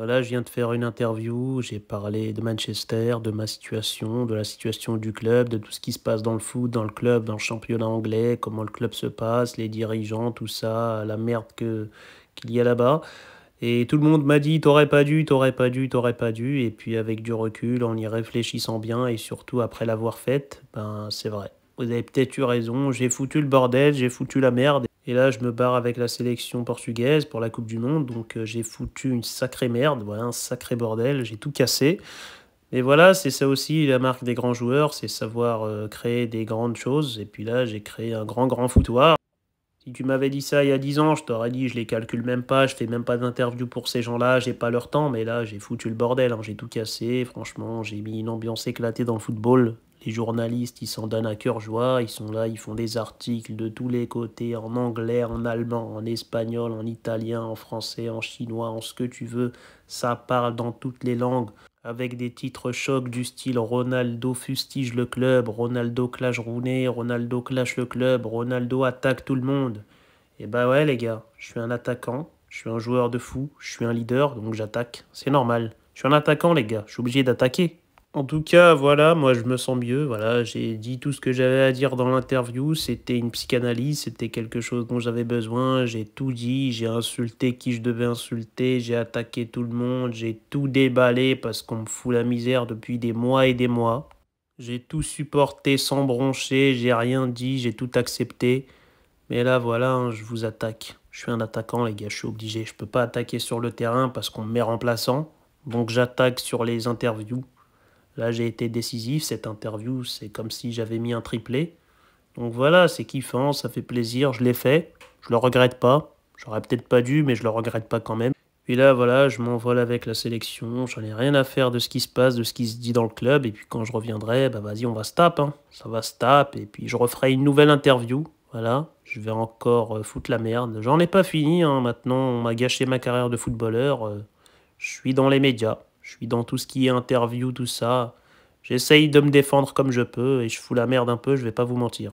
Voilà, je viens de faire une interview, j'ai parlé de Manchester, de ma situation, de la situation du club, de tout ce qui se passe dans le foot, dans le club, dans le championnat anglais, comment le club se passe, les dirigeants, tout ça, la merde que qu'il y a là-bas. Et tout le monde m'a dit t'aurais pas dû, t'aurais pas dû, t'aurais pas dû. Et puis avec du recul, en y réfléchissant bien et surtout après l'avoir faite, ben c'est vrai. Vous avez peut-être eu raison, j'ai foutu le bordel, j'ai foutu la merde. Et là, je me barre avec la sélection portugaise pour la Coupe du Monde. Donc, euh, j'ai foutu une sacrée merde, voilà, un sacré bordel. J'ai tout cassé. Mais voilà, c'est ça aussi la marque des grands joueurs, c'est savoir euh, créer des grandes choses. Et puis là, j'ai créé un grand, grand foutoir. Si tu m'avais dit ça il y a 10 ans, je t'aurais dit, je les calcule même pas, je fais même pas d'interview pour ces gens-là, j'ai pas leur temps, mais là, j'ai foutu le bordel, hein. j'ai tout cassé, franchement, j'ai mis une ambiance éclatée dans le football, les journalistes, ils s'en donnent à cœur joie, ils sont là, ils font des articles de tous les côtés, en anglais, en allemand, en espagnol, en italien, en français, en chinois, en ce que tu veux. Ça parle dans toutes les langues, avec des titres chocs du style Ronaldo fustige le club, Ronaldo clash Rooney, Ronaldo clash le club, Ronaldo attaque tout le monde. Et eh bah ben ouais les gars, je suis un attaquant, je suis un joueur de fou, je suis un leader, donc j'attaque, c'est normal. Je suis un attaquant les gars, je suis obligé d'attaquer. En tout cas, voilà, moi je me sens mieux. Voilà, j'ai dit tout ce que j'avais à dire dans l'interview. C'était une psychanalyse, c'était quelque chose dont j'avais besoin. J'ai tout dit, j'ai insulté qui je devais insulter, j'ai attaqué tout le monde, j'ai tout déballé parce qu'on me fout la misère depuis des mois et des mois. J'ai tout supporté sans broncher, j'ai rien dit, j'ai tout accepté. Mais là, voilà, hein, je vous attaque. Je suis un attaquant, les gars, je suis obligé. Je peux pas attaquer sur le terrain parce qu'on me met remplaçant. Donc j'attaque sur les interviews. Là, j'ai été décisif. Cette interview, c'est comme si j'avais mis un triplé. Donc voilà, c'est kiffant, ça fait plaisir. Je l'ai fait. Je le regrette pas. J'aurais peut-être pas dû, mais je le regrette pas quand même. Puis là, voilà, je m'envole avec la sélection. J'en ai rien à faire de ce qui se passe, de ce qui se dit dans le club. Et puis quand je reviendrai, bah vas-y, on va se taper. Hein. Ça va se taper. Et puis je referai une nouvelle interview. Voilà, je vais encore euh, foutre la merde. J'en ai pas fini. Hein. Maintenant, on m'a gâché ma carrière de footballeur. Euh. je suis dans les médias. Je suis dans tout ce qui est interview, tout ça. J'essaye de me défendre comme je peux et je fous la merde un peu, je vais pas vous mentir.